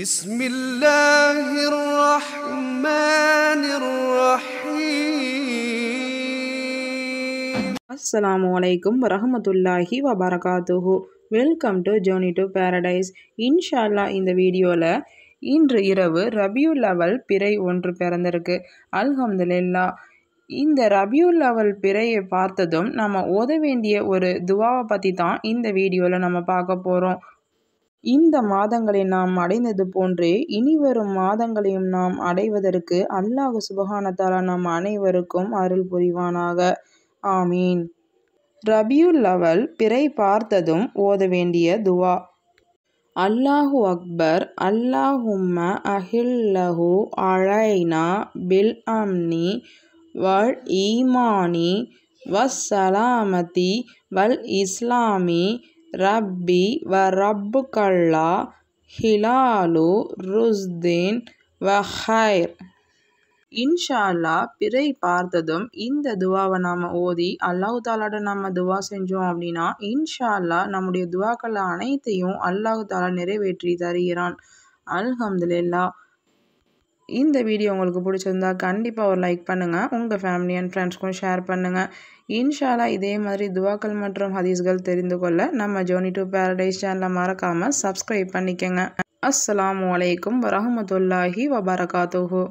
بسم الله الرحمن الرحيم السلام عليكم ورحمة الله وبركاته welcome to journey to paradise இன்ஷால்லா இந்த வீடியோவில் இன்று இரவு ரபியூ லெவல் பிறை ஒன்று பிறந்திருக்கு அல்ஹம்துலில்லா இந்த ரபியூ லெவல் பிறையை பார்த்ததும் நம்ம ஓத வேண்டிய ஒரு துவாவை பற்றி தான் இந்த வீடியோவில் நம்ம பார்க்க போகிறோம் இந்த மாதங்களை நாம் அடைந்தது போன்றே இனிவரும் மாதங்களையும் நாம் அடைவதற்கு அல்லாஹ் சுபகானத்தால நம் அனைவருக்கும் அருள் புரிவானாக ஆமீன் ரபியுல் அவல் பிறை பார்த்ததும் ஓத வேண்டிய துவா அல்லாஹு அக்பர் அல்லாஹும்ம அஹில்லஹு அழைனா பில் அம்னி வல் ஈமானி வஸ் சலாமதி வல் இஸ்லாமி ரப்பி வ ரப்புகல்லா ஹிலாலு ருஸ்தின் வ ஹைர் இன்ஷா பிறை பார்த்ததும் இந்த துவாவை நாம் ஓதி அல்லாஹு தாலாட நம்ம துவா செஞ்சோம் அப்படின்னா இன்ஷால்லா நம்முடைய துவாக்கள் அனைத்தையும் அல்லாஹு தாலா நிறைவேற்றி தருகிறான் அல்ஹம்துலில்லா இந்த வீடியோ உங்களுக்கு பிடிச்சிருந்தா கண்டிப்பாக ஒரு லைக் பண்ணுங்கள் உங்கள் ஃபேமிலி அண்ட் ஃப்ரெண்ட்ஸ்க்கும் ஷேர் பண்ணுங்கள் இன்ஷாலா இதே மாதிரி துவாக்கள் மற்றும் ஹதீஸ்கள் தெரிந்து கொள்ள நம்ம ஜோனி டூ பேரடைஸ் சேனலை மறக்காமல் சப்ஸ்கிரைப் பண்ணிக்கோங்க அஸ்லாம் வலைக்கம் வரமத்துல்லாஹி வபரகாத்துஹூ